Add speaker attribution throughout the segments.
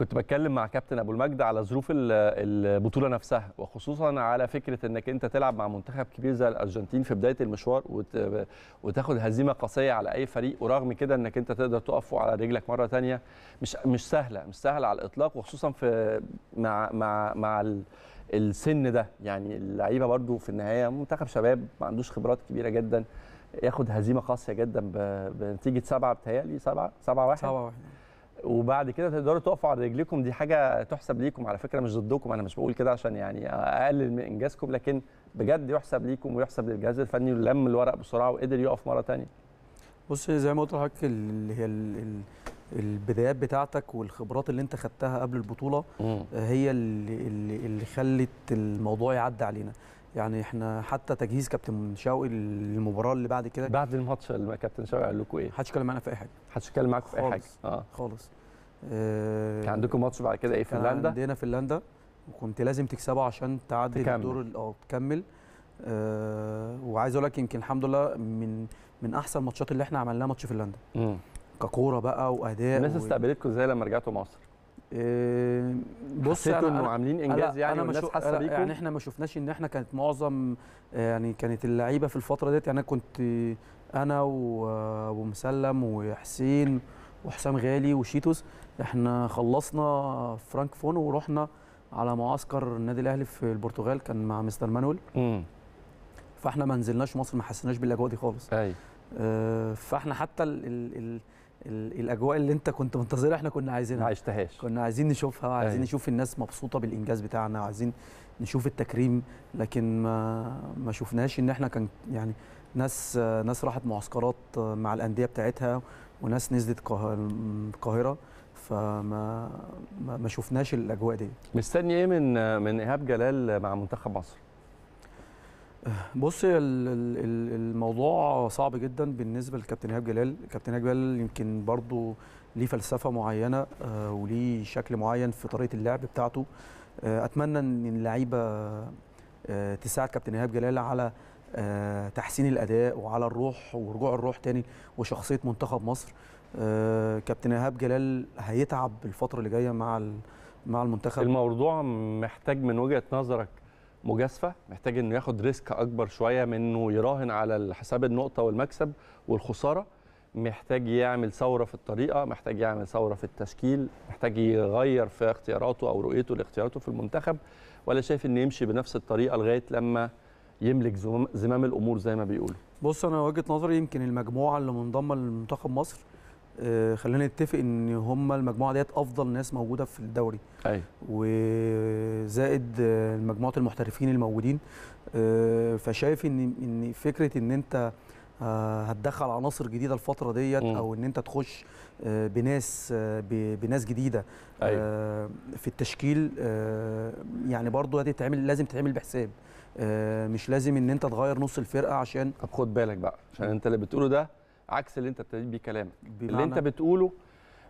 Speaker 1: كنت بتكلم مع كابتن ابو المجد على ظروف البطوله نفسها وخصوصا على فكره انك انت تلعب مع منتخب كبير زي الارجنتين في بدايه المشوار وتاخد هزيمه قاسيه على اي فريق ورغم كده انك انت تقدر تقف على رجلك مره ثانيه مش مش سهله مش سهله على الاطلاق وخصوصا في مع مع مع السن ده يعني اللعيبه برده في النهايه منتخب شباب ما عندوش خبرات كبيره جدا ياخد هزيمه قاسيه جدا بنتيجه سبعه بتهيألي سبعه سبعه واحد سبعه واحد وبعد كده تقدروا تقفوا على رجليكم دي حاجه تحسب ليكم على فكره مش ضدكم انا مش بقول كده عشان يعني اقلل من انجازكم لكن بجد يحسب ليكم ويحسب للجهاز الفني ولم الورق بسرعه وقدر يقف مره ثانيه
Speaker 2: بص زي ما قلت لحضرتك اللي هي البدايات بتاعتك والخبرات اللي انت خدتها قبل البطوله هي اللي, اللي خلت الموضوع يعدي علينا يعني احنا حتى تجهيز كابتن شوقي للمباراه اللي بعد كده بعد الماتش اللي كابتن شوقي قال لكم ايه؟ ما حدش اتكلم معانا في اي حاجه ما حدش اتكلم معاكم في اي حاجه اه خالص كان آه، عندكم ماتش بعد كده ايه فنلندا؟ عندنا فنلندا وكنت لازم تكسبه عشان تعدي الدور اه تكمل آه وعايز اقول لك يمكن الحمد لله من من احسن الماتشات اللي احنا عملناها ماتش فنلندا ككوره بقى واداء الناس و... استقبلتكم
Speaker 1: ازاي لما رجعتوا مصر؟
Speaker 2: إيه بص حسيتوا انه عاملين انجاز يعني أنا حاسه بيكم يعني احنا ما شفناش ان احنا كانت معظم آه، يعني كانت اللعيبه في الفتره ديت يعني انا كنت انا وابو آه، مسلم وحسين وحسام غالي وشيتوس احنا خلصنا فرانك فون ورحنا على معسكر النادي الاهلي في البرتغال كان مع مستر مانويل فاحنا ما نزلناش مصر ما حسيناش بالاجواء دي خالص ايوه آه، فاحنا حتى ال ال الاجواء اللي انت كنت منتظرها احنا كنا عايزينها ما عشتهاش كنا عايزين نشوفها وعايزين أيوه. نشوف الناس مبسوطه بالانجاز بتاعنا وعايزين نشوف التكريم لكن ما ما شفناش ان احنا كان يعني ناس ناس راحت معسكرات مع الانديه بتاعتها وناس نزلت القاهره فما ما شفناش الاجواء دي مستني ايه
Speaker 1: من من ايهاب جلال مع منتخب مصر
Speaker 2: بص الموضوع صعب جدا بالنسبه لكابتن ايهاب جلال كابتن ايهاب جلال يمكن برضه ليه فلسفه معينه آه، وليه شكل معين في طريقه اللعب بتاعته آه، اتمنى ان اللعيبه آه، تساعد كابتن ايهاب جلال على تحسين الاداء وعلى الروح ورجوع الروح تاني وشخصيه منتخب مصر كابتن ايهاب جلال هيتعب الفتره اللي جايه مع مع المنتخب الموضوع
Speaker 1: محتاج من وجهه نظرك مجازفه محتاج انه ياخد ريسك اكبر شويه من انه يراهن على حساب النقطه والمكسب والخساره محتاج يعمل ثوره في الطريقه محتاج يعمل ثوره في التشكيل محتاج يغير في اختياراته او رؤيته لاختياراته في المنتخب ولا شايف انه يمشي بنفس الطريقه لغايه لما يملك زمام الامور زي
Speaker 2: ما بيقولوا بص انا وجهه نظري يمكن المجموعه اللي منضمه لمنتخب مصر آه، خلينا نتفق ان هم المجموعه ديت افضل ناس موجوده في الدوري ايوه وزائد آه، مجموعه المحترفين الموجودين آه، فشايف ان ان فكره ان انت هتدخل عناصر جديده الفتره ديت او ان انت تخش بناس بناس جديده أيوة. في التشكيل يعني برضو هتتعمل لازم تتعمل بحساب مش لازم ان انت تغير نص الفرقه عشان طب خد بالك بقى عشان انت اللي بتقوله ده
Speaker 1: عكس اللي انت ابتديت بيه كلامك اللي انت بتقوله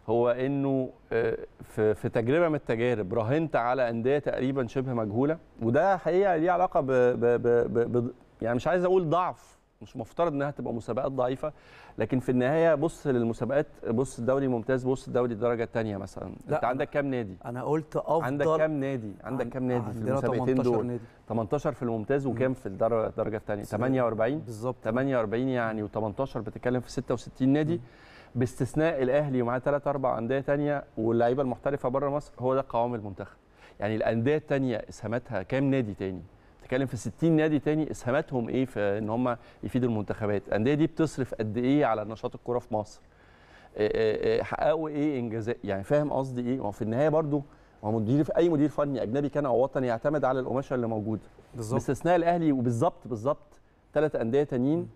Speaker 1: هو انه آه، في تجربه من التجارب راهنت على انديه تقريبا شبه مجهوله وده حقيقه ليه علاقه ب, ب, ب, ب يعني مش عايز اقول ضعف مش مفترض انها تبقى مسابقات ضعيفه لكن في النهايه بص للمسابقات بص الدوري ممتاز بص الدوري الدرجه الثانيه مثلا لا انت عندك كام نادي انا قلت افضل عندك كام نادي عندك كام نادي في المسابقتين دول نادي. 18 في الممتاز وكام في الدرجه الثانيه 48 بالظبط 48 يعني و18 بتتكلم في 66 نادي م. باستثناء الاهلي ومعاه ثلاث اربع انديه ثانيه واللعيبه المحترفه بره مصر هو ده قوام المنتخب يعني الانديه الثانيه اسهاماتها كام نادي ثاني بتتكلم في 60 نادي تاني اسهاماتهم ايه في ان هم يفيدوا المنتخبات الانديه دي بتصرف قد ايه على نشاط الكوره في مصر حققوا ايه انجازات يعني فاهم قصدي ايه هو في النهايه برضو هو مدير في اي مدير فني اجنبي كان او وطني يعتمد على القماشه اللي موجوده بالظبط باستثناء الاهلي وبالظبط بالظبط ثلاث انديه تانيين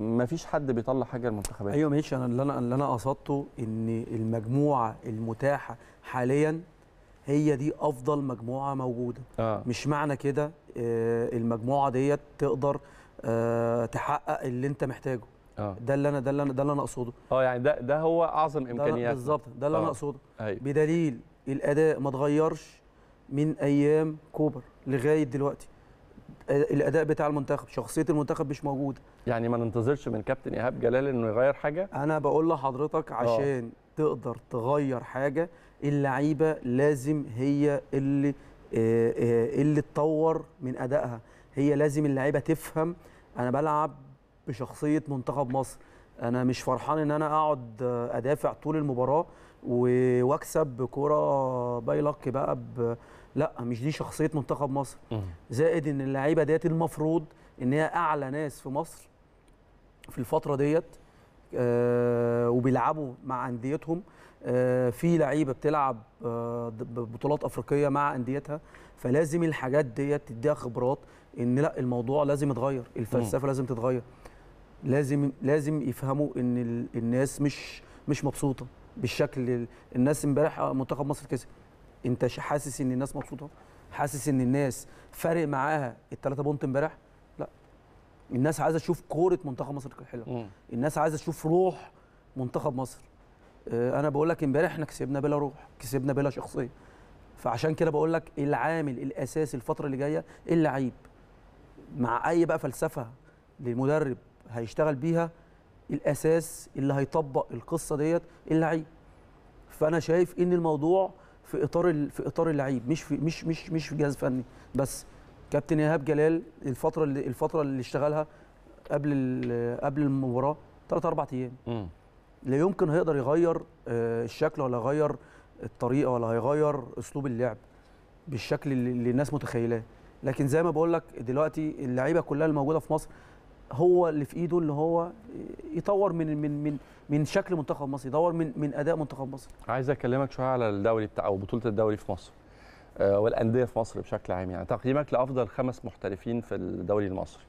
Speaker 1: ما فيش حد بيطلع حاجه للمنتخبات
Speaker 2: ايوه ماشي انا اللي انا اللي انا قصدته ان المجموعه المتاحه حاليا هي دي افضل مجموعه موجوده آه. مش معنى كده آه، المجموعه ديت تقدر آه، تحقق اللي انت محتاجه آه. ده اللي انا ده اللي انا ده اللي انا اقصده اه يعني ده ده هو اعظم امكانيات بالظبط ده اللي انا اقصده أيوه. بدليل الاداء ما اتغيرش من ايام كوبر لغايه دلوقتي الاداء بتاع المنتخب شخصيه المنتخب مش موجوده يعني ما ننتظرش من كابتن ايهاب جلال انه يغير حاجه انا بقول لحضرتك عشان أوه. تقدر تغير حاجه اللعيبه لازم هي اللي ايه اللي اتطور من ادائها هي لازم اللعيبه تفهم انا بلعب بشخصيه منتخب مصر انا مش فرحان ان انا اقعد ادافع طول المباراه واكسب كوره باي لك بقى ب... لا مش دي شخصيه منتخب مصر زائد ان اللعيبه ديت المفروض ان هي اعلى ناس في مصر في الفتره ديت آه، وبيلعبوا مع انديتهم آه، في لعيبه بتلعب آه، بطولات افريقيه مع انديتها فلازم الحاجات ديت تديها خبرات ان لا الموضوع لازم يتغير الفلسفه لازم تتغير لازم لازم يفهموا ان الناس مش مش مبسوطه بالشكل الناس امبارح منتخب مصر كسب انت حاسس ان الناس مبسوطه حاسس ان الناس فارق معاها الثلاثه بونت امبارح الناس عايزه تشوف كوره منتخب مصر الحلوه الناس عايزه تشوف روح منتخب مصر آه، انا بقول لك امبارح احنا كسبنا بلا روح كسبنا بلا شخصيه فعشان كده بقول لك العامل الاساسي الفتره اللي جايه اللعيب مع اي بقى فلسفه للمدرب هيشتغل بيها الاساس اللي هيطبق القصه ديت اللعيب فانا شايف ان الموضوع في اطار في اطار اللعيب مش في مش مش مش في جهاز فني بس كابتن ايهاب جلال الفتره اللي الفتره اللي اشتغلها قبل قبل المباراه ثلاث اربع ايام لا يمكن هيقدر يغير آه، الشكل ولا يغير الطريقه ولا هيغير اسلوب اللعب بالشكل اللي الناس متخيلاه لكن زي ما بقول لك دلوقتي اللعيبه كلها الموجوده في مصر هو اللي في ايده اللي هو يطور من من من من شكل منتخب مصر يدور من من اداء منتخب مصر
Speaker 1: عايز اكلمك شويه على الدوري بتاع او بطوله الدوري في مصر آه، والانديه في مصر بشكل عام يعني تقييمك لافضل خمس محترفين في الدوري المصري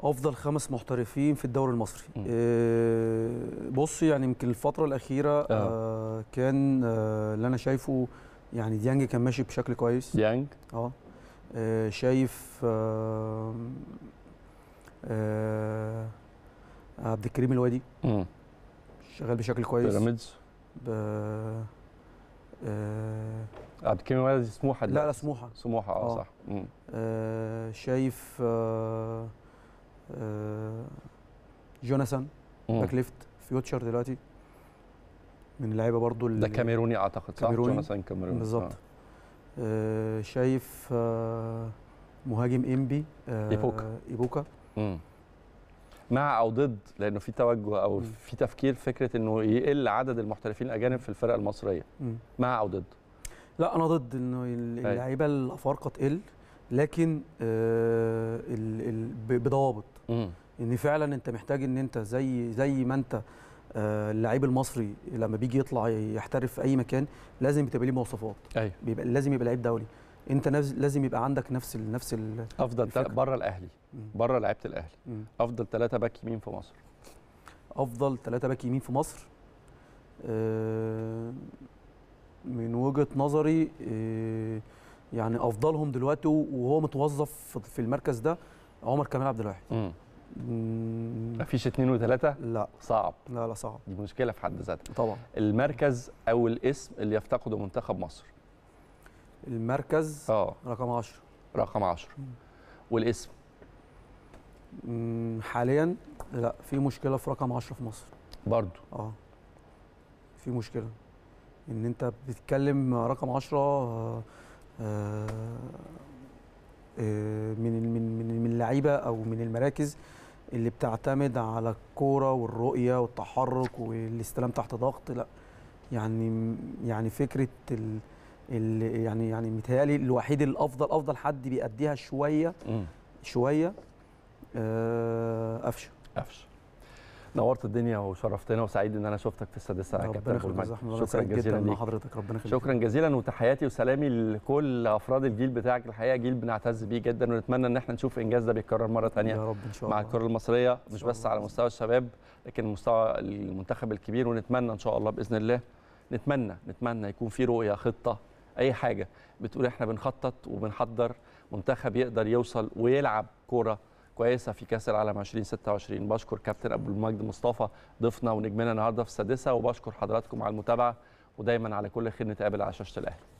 Speaker 2: افضل خمس محترفين في الدوري المصري إيه بص يعني يمكن الفتره الاخيره آه. آه كان آه اللي انا شايفه يعني ديانج كان ماشي بشكل كويس ديانج اه, آه شايف آه آه عبد الكريم الوادي شغال بشكل كويس بيراميدز آه، عبد الكريم الولدي سموحه لا لا سموحه سموحه اه, آه. صح آه شايف آه, آه، جوناثان باك ليفت فيوتشر دلوقتي من اللعيبه برضو ده كاميروني اعتقد صح كاميروني جوناثان كاميروني بالظبط آه. آه شايف آه مهاجم امبي آه ايبوكا ايبوكا
Speaker 1: مع او ضد لانه في توجه او م. في تفكير فكره انه يقل عدد المحترفين الاجانب في الفرق المصريه م. مع او ضد
Speaker 2: لا انا ضد انه أيوه. اللعيبه الافارقه تقل لكن آه بضوابط ان يعني فعلا انت محتاج ان انت زي زي ما انت آه، اللعيب المصري لما بيجي يطلع يحترف في اي مكان لازم بتبقى ليه مواصفات أيوه. بيبقى لازم يبقى لعيب دولي انت لازم يبقى عندك نفس الـ نفس ال افضل بره الاهلي بره لعيبه الاهلي مم. افضل ثلاثه باك يمين في مصر افضل ثلاثه باك يمين في مصر آه، من وجهه نظري آه، يعني افضلهم دلوقتي وهو متوظف في المركز ده عمر كمال عبد الواحد مفيش اثنين وثلاثة؟ لا صعب لا لا صعب دي مشكله في حد
Speaker 1: ذاتها طبعا المركز او الاسم اللي يفتقده منتخب مصر
Speaker 2: المركز اه رقم 10 رقم 10 والاسم حاليا لا في مشكله في رقم 10 في مصر برضو اه في مشكله ان انت بتتكلم رقم 10 آه، آه، آه، من من من من اللعيبه او من المراكز اللي بتعتمد على الكوره والرؤيه والتحرك والاستلام تحت ضغط لا يعني يعني فكره ال اللي يعني يعني متهيألي الوحيد الافضل افضل حد بيأديها شويه مم. شويه آه، قفشه قفشه نورت الدنيا وشرفتنا وسعيد ان انا شفتك في
Speaker 1: السادسه يا كابتن شكرا جزيلا مع حضرتك ربنا يخليك شكرا جزيلا وتحياتي وسلامي لكل افراد الجيل بتاعك الحقيقه جيل بنعتز بيه جدا ونتمنى ان احنا نشوف انجاز ده بيتكرر مره ثانيه يا رب ان شاء الله مع الكره المصريه مش بس على مستوى الشباب لكن مستوى المنتخب الكبير ونتمنى ان شاء الله باذن الله نتمنى نتمنى يكون في رؤيه خطه اي حاجه بتقول احنا بنخطط وبنحضر منتخب يقدر يوصل ويلعب كوره كويسه في كاس العالم 2026 بشكر كابتن ابو المجد مصطفى ضيفنا ونجمنا النهارده في السادسه وبشكر حضراتكم على المتابعه ودايما على كل خير نتقابل على شاشه الاهلي